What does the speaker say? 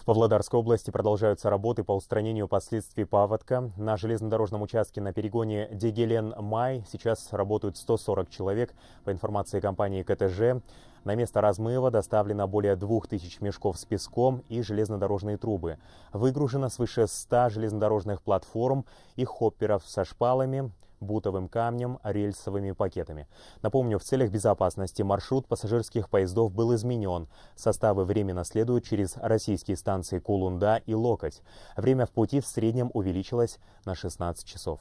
В Павлодарской области продолжаются работы по устранению последствий паводка. На железнодорожном участке на перегоне Дегелен-Май сейчас работают 140 человек. По информации компании КТЖ, на место размыва доставлено более 2000 мешков с песком и железнодорожные трубы. Выгружено свыше 100 железнодорожных платформ и хопперов со шпалами бутовым камнем, рельсовыми пакетами. Напомню, в целях безопасности маршрут пассажирских поездов был изменен. Составы временно следуют через российские станции Кулунда и Локоть. Время в пути в среднем увеличилось на 16 часов.